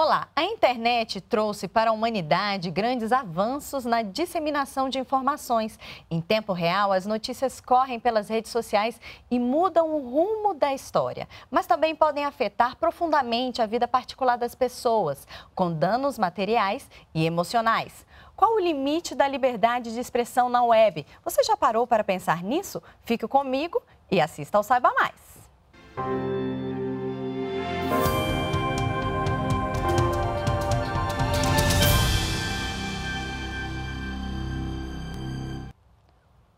Olá, a internet trouxe para a humanidade grandes avanços na disseminação de informações. Em tempo real, as notícias correm pelas redes sociais e mudam o rumo da história, mas também podem afetar profundamente a vida particular das pessoas, com danos materiais e emocionais. Qual o limite da liberdade de expressão na web? Você já parou para pensar nisso? Fique comigo e assista ao Saiba Mais.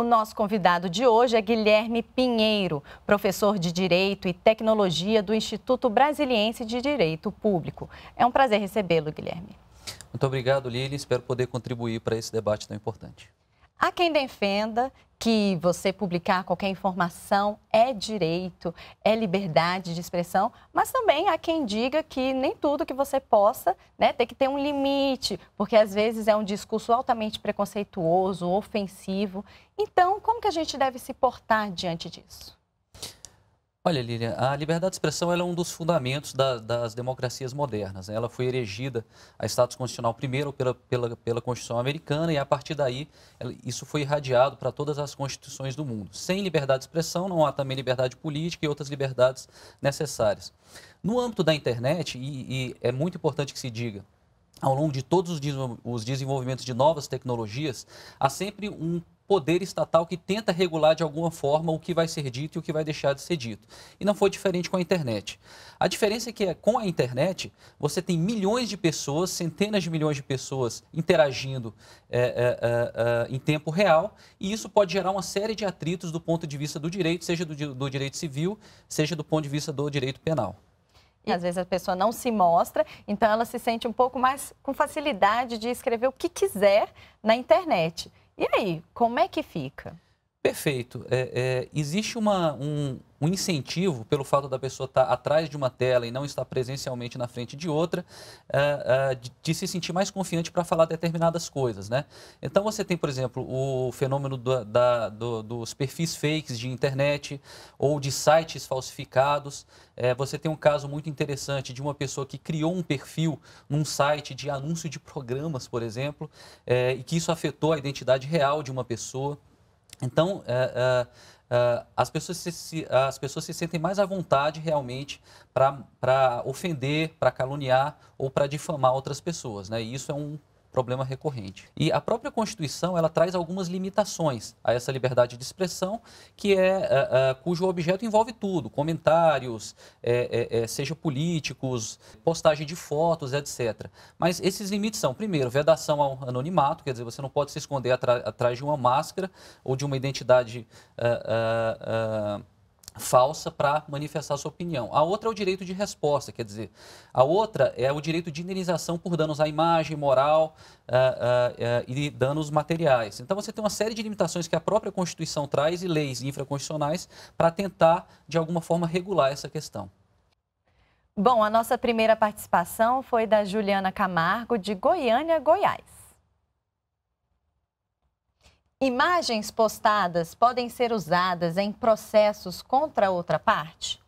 O nosso convidado de hoje é Guilherme Pinheiro, professor de Direito e Tecnologia do Instituto Brasiliense de Direito Público. É um prazer recebê-lo, Guilherme. Muito obrigado, Lili. Espero poder contribuir para esse debate tão importante. Há quem defenda que você publicar qualquer informação é direito, é liberdade de expressão, mas também há quem diga que nem tudo que você possa né, tem que ter um limite, porque às vezes é um discurso altamente preconceituoso, ofensivo. Então, como que a gente deve se portar diante disso? Olha, Lilian, a liberdade de expressão é um dos fundamentos da, das democracias modernas. Né? Ela foi erigida a status constitucional primeiro pela, pela, pela Constituição americana e, a partir daí, ela, isso foi irradiado para todas as constituições do mundo. Sem liberdade de expressão, não há também liberdade política e outras liberdades necessárias. No âmbito da internet, e, e é muito importante que se diga, ao longo de todos os desenvolvimentos de novas tecnologias, há sempre um poder estatal que tenta regular de alguma forma o que vai ser dito e o que vai deixar de ser dito. E não foi diferente com a internet. A diferença é que é, com a internet você tem milhões de pessoas, centenas de milhões de pessoas interagindo é, é, é, é, em tempo real e isso pode gerar uma série de atritos do ponto de vista do direito, seja do, do direito civil, seja do ponto de vista do direito penal. E às vezes a pessoa não se mostra, então ela se sente um pouco mais com facilidade de escrever o que quiser na internet. E aí, como é que fica? Perfeito. É, é, existe uma, um, um incentivo pelo fato da pessoa estar tá atrás de uma tela e não estar presencialmente na frente de outra, uh, uh, de, de, se sentir mais confiante para falar determinadas coisas, né? Então você tem, por exemplo, o fenômeno do, da, do, dos perfis fakes de internet ou de sites falsificados. É, você tem um caso muito interessante de uma pessoa que criou um perfil num site de anúncio de programas, por exemplo, é, e que isso afetou a identidade real de uma pessoa. Então, é, é uh, as, pessoas se, se, as pessoas se sentem mais à vontade realmente para ofender, para caluniar ou para difamar outras pessoas. Né? E isso é um problema recorrente. E a própria Constituição ela traz algumas limitações a essa liberdade de expressão, que é, é, é cujo objeto envolve tudo, comentários, é, é, é, seja políticos, postagem de fotos, etc. Mas esses limites são, primeiro, vedação ao anonimato, quer dizer, você não pode se esconder atrás de uma máscara ou de uma identidade uh, uh, uh, falsa para manifestar sua opinião. A outra é o direito de resposta, quer dizer, a outra é o direito de indenização por danos à imagem, moral uh, uh, uh, e danos materiais. Então você tem uma série de limitações que a própria Constituição traz e leis infraconstitucionais para tentar, de alguma forma, regular essa questão. Bom, a nossa primeira participação foi da Juliana Camargo, de Goiânia, Goiás. Imagens postadas podem ser usadas em processos contra outra parte?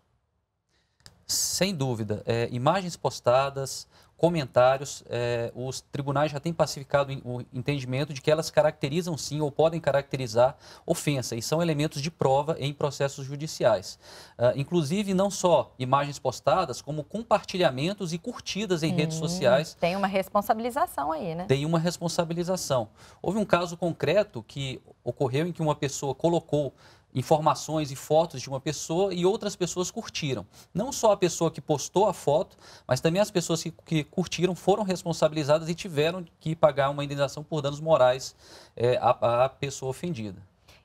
Sem dúvida. É, imagens postadas, comentários, eh, os tribunais já têm pacificado o entendimento de que elas caracterizam sim ou podem caracterizar ofensa e são elementos de prova em processos judiciais. Uh, inclusive, não só imagens postadas, como compartilhamentos e curtidas em redes sociais. Tem uma responsabilização aí, né? Tem uma responsabilização. Houve um caso concreto que ocorreu em que uma pessoa colocou informações e fotos de uma pessoa e outras pessoas curtiram. Não só a pessoa que postou a foto, mas também as pessoas que, que curtiram foram responsabilizadas e tiveram que pagar uma indenização por danos morais é, à, à pessoa ofendida.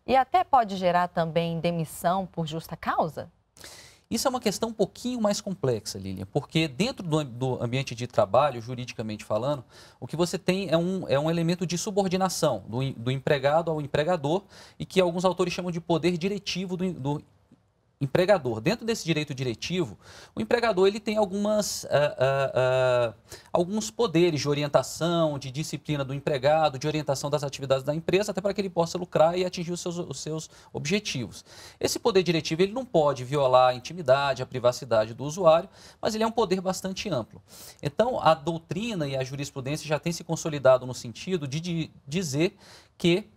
E até pode gerar também demissão por justa causa? Isso é uma questão um pouquinho mais complexa, Lilian, porque dentro do, do ambiente de trabalho, juridicamente falando, o que você tem é um, é um elemento de subordinação do, do empregado ao empregador e que alguns autores chamam de poder diretivo do, do empregador. Dentro desse direito diretivo, o empregador ele tem algumas, uh, uh, uh, alguns poderes de orientação, de disciplina do empregado, de orientação das atividades da empresa, até para que ele possa lucrar e atingir os seus, os seus objetivos. Esse poder diretivo ele não pode violar a intimidade, a privacidade do usuário, mas ele é um poder bastante amplo. Então, a doutrina e a jurisprudência já tem se consolidado no sentido de, de dizer que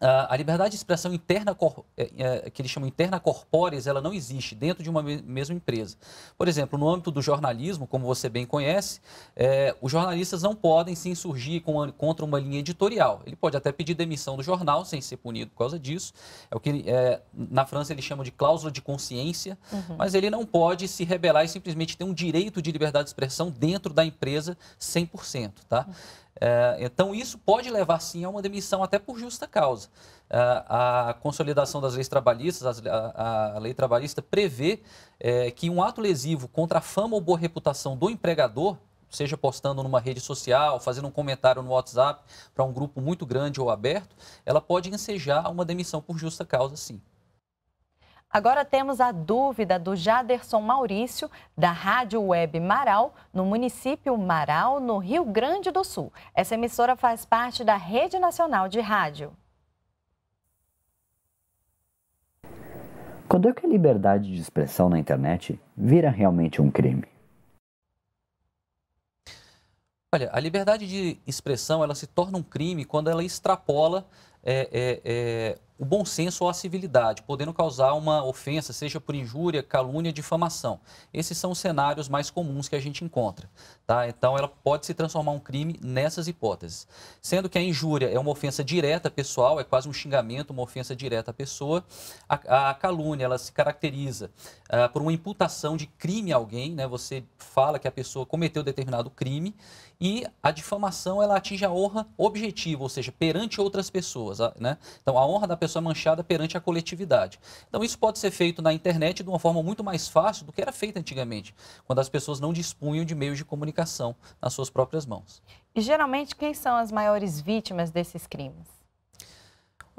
ah, a liberdade de expressão interna, eh, eh, que eles chamam interna corpóreas, ela não existe dentro de uma mesma empresa. Por exemplo, no âmbito do jornalismo, como você bem conhece, é, os jornalistas não podem se insurgir contra uma linha editorial. Ele pode até pedir demissão do jornal sem ser punido por causa disso. É o que é, na França eles chamam de cláusula de consciência, uhum. mas ele não pode se rebelar e simplesmente ter um direito de liberdade de expressão dentro da empresa 100%. Tá? Uhum. É, então, isso pode levar sim a uma demissão, até por justa causa. É, a consolidação das leis trabalhistas, a, lei trabalhista prevê é, que um ato lesivo contra a fama ou boa reputação do empregador, seja postando numa rede social, fazendo um comentário no WhatsApp para um grupo muito grande ou aberto, ela pode ensejar uma demissão por justa causa, sim. Agora temos a dúvida do Jaderson Maurício, da Rádio Web Marau, no município Marau, no Rio Grande do Sul. Essa emissora faz parte da Rede Nacional de Rádio. Quando é que a liberdade de expressão na internet vira realmente um crime? Olha, a liberdade de expressão ela se torna um crime quando ela extrapola é, é, é, o bom senso ou a civilidade, podendo causar uma ofensa, seja por injúria, calúnia, difamação. Esses são os cenários mais comuns que a gente encontra. Tá? Então, ela pode se transformar um crime nessas hipóteses. Sendo que a injúria é uma ofensa direta pessoal, é quase um xingamento, uma ofensa direta à pessoa. A, a calúnia, ela se caracteriza uh, por uma imputação de crime a alguém, né? você fala que a pessoa cometeu determinado crime, e a difamação, ela atinge a honra objetiva, ou seja, perante outras pessoas pessoas, né? Então a honra da pessoa é manchada perante a coletividade. Então isso pode ser feito na internet de uma forma muito mais fácil do que era feito antigamente, quando as pessoas não dispunham de meios de comunicação nas suas próprias mãos. E geralmente quem são as maiores vítimas desses crimes?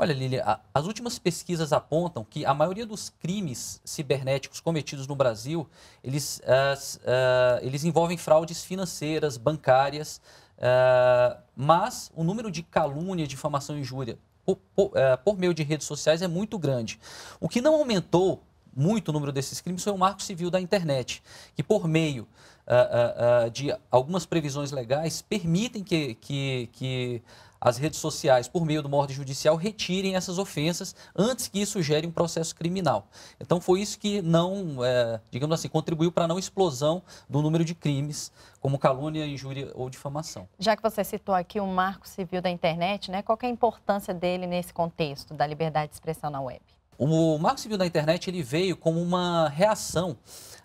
Olha, Lilia, as últimas pesquisas apontam que a maioria dos crimes cibernéticos cometidos no Brasil, eles, uh, uh, eles envolvem fraudes financeiras, bancárias, ah, mas o número de calúnia, difamação e injúria por, por, eh, por, meio de redes sociais é muito grande. O que não aumentou muito o número desses crimes foi o marco civil da internet, que por meio uh, uh, de algumas previsões legais permitem que, que, que as redes sociais, por meio de uma ordem judicial, retirem essas ofensas antes que isso gere um processo criminal. Então, foi isso que não, é, digamos assim, contribuiu para a não explosão do número de crimes, como calúnia, injúria ou difamação. Já que você citou aqui o marco civil da internet, né, qual é a importância dele nesse contexto da liberdade de expressão na web? O Marco Civil da Internet ele veio como uma reação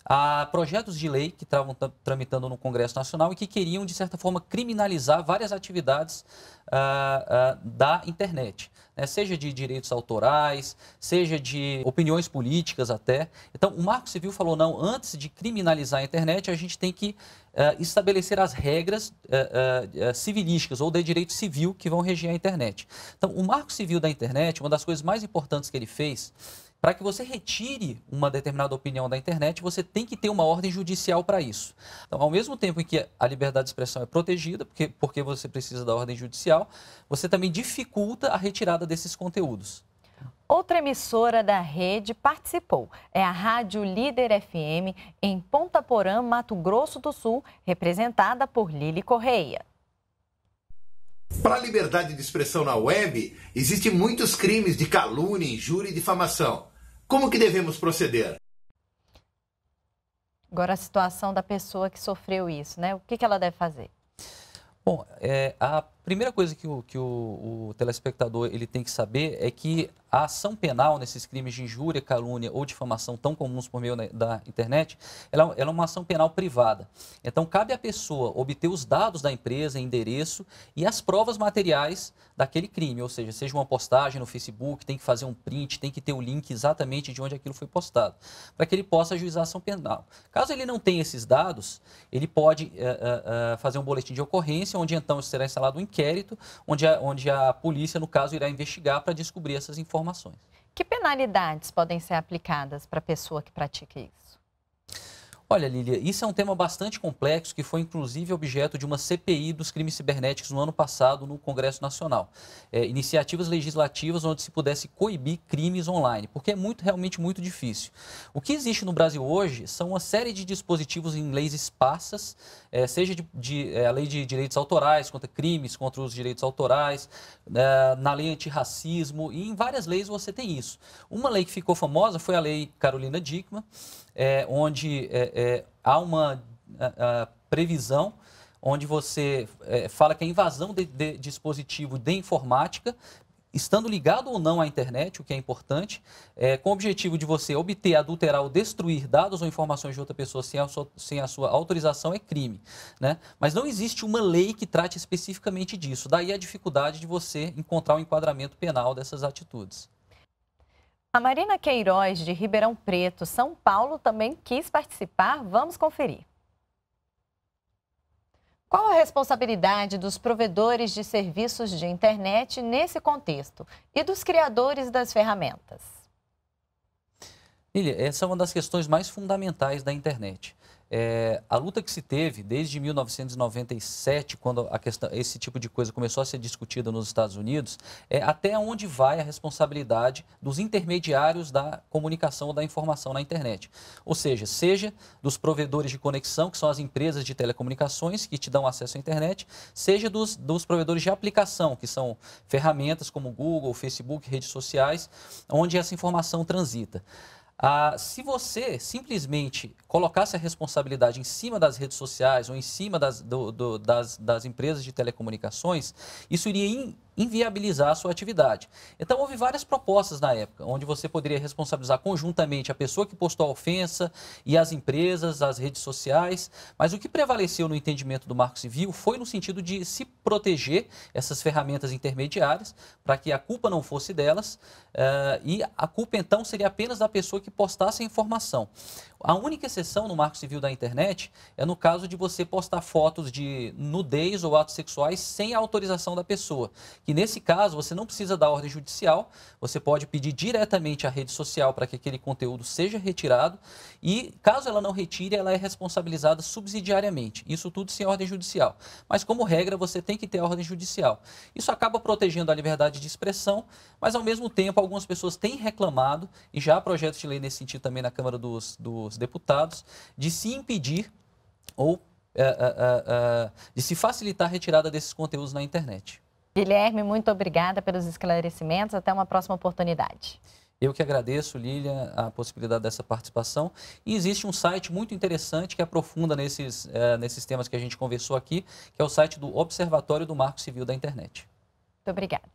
a projetos de lei que estavam tramitando no Congresso Nacional e que queriam, de certa forma, criminalizar várias atividades uh, uh, da internet, né? seja de direitos autorais, seja de opiniões políticas até. Então, o Marco Civil falou: não, antes de criminalizar a internet, a gente tem que uh, estabelecer as regras civilísticas ou de direito civil que vão reger a internet. Então, o Marco Civil da internet, uma das coisas mais importantes que ele fez para que você retire uma determinada opinião da internet, você tem que ter uma ordem judicial para isso. Então, ao mesmo tempo em que a liberdade de expressão é protegida, porque, porque você precisa da ordem judicial, você também dificulta a retirada desses conteúdos. Outra emissora da rede participou. É a Rádio Líder FM, em Ponta Porã, Mato Grosso do Sul, representada por Lili Correia. Para a liberdade de expressão na web, existem muitos crimes de calúnia, injúria e difamação. Como que devemos proceder? Agora a situação da pessoa que sofreu isso, né? O que, que ela deve fazer? Bom, é, a primeira coisa que, o, que o, o, telespectador ele tem que saber é que a ação penal nesses crimes de injúria, calúnia ou difamação tão comuns por meio da internet, ela, ela, é uma ação penal privada. Então, cabe à pessoa obter os dados da empresa, endereço e as provas materiais daquele crime, ou seja, seja uma postagem no Facebook, tem que fazer um print, tem que ter o link exatamente de onde aquilo foi postado, para que ele possa ajuizar a ação penal. Caso ele não tenha esses dados, ele pode eh, eh, eh, fazer um boletim de ocorrência, onde então será instalado um inquérito, onde a, onde a polícia, no caso, irá investigar para descobrir essas informações. Que penalidades podem ser aplicadas para a pessoa que pratica isso? Olha, Lília, isso é um tema bastante complexo que foi inclusive objeto de uma CPI dos crimes cibernéticos no ano passado no Congresso Nacional. É, iniciativas legislativas onde se pudesse coibir crimes online, porque é muito realmente muito difícil. O que existe no Brasil hoje são uma série de dispositivos em leis esparsas, é, seja de, de é, a lei de direitos autorais contra crimes contra os direitos autorais, é, na lei antirracismo e em várias leis você tem isso. Uma lei que ficou famosa foi a lei Carolina Dickmann, é, onde é, é, há uma a, a previsão onde você é, fala que a invasão de, de dispositivo de informática estando ligado ou não à internet, o que é importante, é, com o objetivo de você obter, adulterar ou destruir dados ou informações de outra pessoa sem a sua, sem a sua autorização é crime. Né? Mas não existe uma lei que trate especificamente disso. Daí a dificuldade de você encontrar o um enquadramento penal dessas atitudes. A Marina Queiroz, de Ribeirão Preto, São Paulo, também quis participar. Vamos conferir. Qual a responsabilidade dos provedores de serviços de internet nesse contexto e dos criadores das ferramentas? Lilia, essa é uma das questões mais fundamentais da internet. É, a luta que se teve desde 1997, quando questão, esse tipo de coisa começou a ser discutida nos Estados Unidos, é até onde vai a responsabilidade dos intermediários da comunicação ou da informação na internet. Ou seja, seja dos provedores de conexão, que são as empresas de telecomunicações que te dão acesso à internet, seja dos, dos provedores de aplicação, que são ferramentas como Google, Facebook, redes sociais, onde essa informação transita. Ah, se você simplesmente colocasse a responsabilidade em cima das redes sociais ou em cima das, do, do, das, das empresas de telecomunicações, isso iria in, inviabilizar a sua atividade. Então, houve várias propostas na época, onde você poderia responsabilizar conjuntamente a pessoa que postou a ofensa e as empresas, as redes sociais, mas o que prevaleceu no entendimento do Marco Civil foi no sentido de se proteger essas ferramentas intermediárias para que a culpa não fosse delas uh, e a culpa então seria apenas da pessoa que postasse a informação. A única exceção no Marco Civil da internet é no caso de você postar fotos de nudez ou atos sexuais sem a autorização da pessoa que nesse caso você não precisa da ordem judicial, você pode pedir diretamente à rede social para que aquele conteúdo seja retirado e caso ela não retire, ela é responsabilizada subsidiariamente. Isso tudo sem ordem judicial. Mas como regra, você tem que ter ordem judicial. Isso acaba protegendo a liberdade de expressão, mas ao mesmo tempo algumas pessoas têm reclamado e já há projetos de lei nesse sentido também na Câmara dos, dos Deputados de se impedir ou eh, eh, eh, de se facilitar a retirada desses conteúdos na internet. Guilherme, muito obrigada pelos esclarecimentos. Até uma próxima oportunidade. Eu que agradeço, Lília, a possibilidade dessa participação. E existe um site muito interessante que aprofunda nesses, é, nesses temas que a gente conversou aqui, que é o site do Observatório do Marco Civil da Internet. Muito obrigada.